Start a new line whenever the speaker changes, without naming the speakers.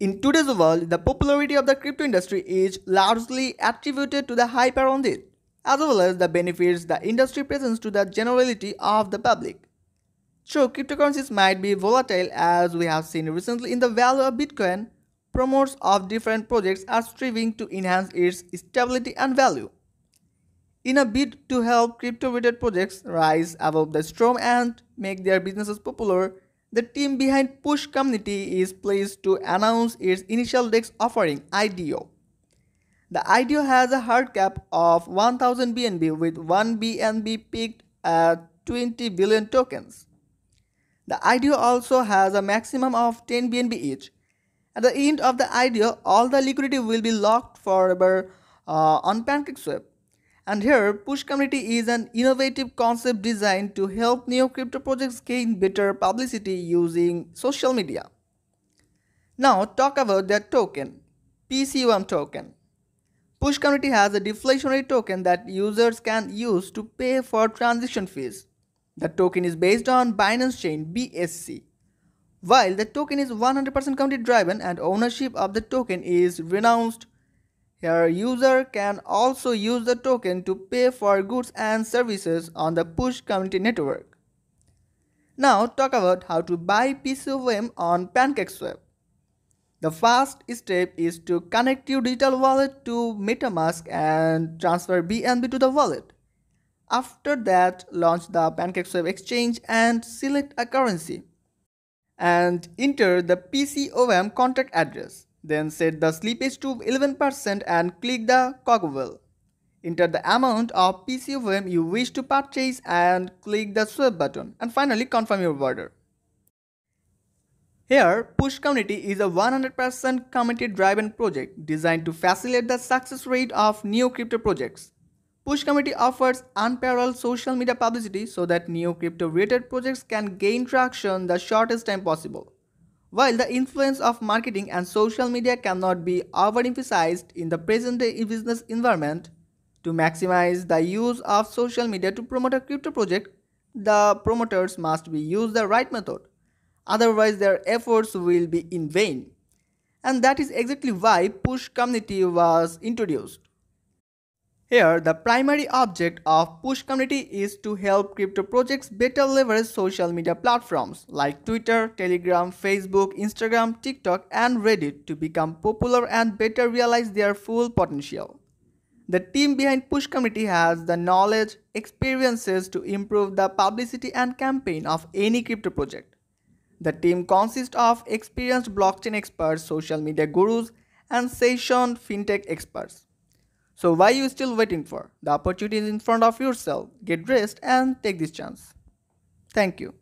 In today's world, the popularity of the crypto industry is largely attributed to the hype around it, as well as the benefits the industry presents to the generality of the public. Sure, cryptocurrencies might be volatile as we have seen recently in the value of Bitcoin. Promoters of different projects are striving to enhance its stability and value. In a bid to help crypto related projects rise above the storm and make their businesses popular, the team behind Push Community is pleased to announce its initial DEX offering, IDEO. The IDEO has a hard cap of 1000 BNB with 1 BNB peaked at 20 billion tokens. The IDEO also has a maximum of 10 BNB each. At the end of the IDEO, all the liquidity will be locked forever uh, on PancakeSwap. And here, Push Community is an innovative concept designed to help neo crypto projects gain better publicity using social media. Now, talk about their token, PC1 token. Push Community has a deflationary token that users can use to pay for transition fees. The token is based on Binance Chain BSC. While the token is 100% community driven and ownership of the token is renounced here user can also use the token to pay for goods and services on the push community network. Now talk about how to buy PCOM on PancakeSwap. The first step is to connect your digital wallet to MetaMask and transfer BNB to the wallet. After that, launch the PancakeSwap exchange and select a currency and enter the PCOM contract address. Then set the slippage to 11% and click the cogwheel. Enter the amount of PCOM you wish to purchase and click the swap button and finally confirm your order. Here, Push Community is a 100% community driven project designed to facilitate the success rate of new crypto projects. Push Community offers unparalleled social media publicity so that new crypto related projects can gain traction the shortest time possible. While the influence of marketing and social media cannot be overemphasized in the present day business environment, to maximize the use of social media to promote a crypto project, the promoters must be use the right method. Otherwise, their efforts will be in vain. And that is exactly why push community was introduced. Here, the primary object of Push Community is to help crypto projects better leverage social media platforms like Twitter, Telegram, Facebook, Instagram, TikTok, and Reddit to become popular and better realize their full potential. The team behind Push Community has the knowledge, experiences to improve the publicity and campaign of any crypto project. The team consists of experienced blockchain experts, social media gurus, and session fintech experts. So why you still waiting for? The opportunity is in front of yourself. Get dressed and take this chance. Thank you.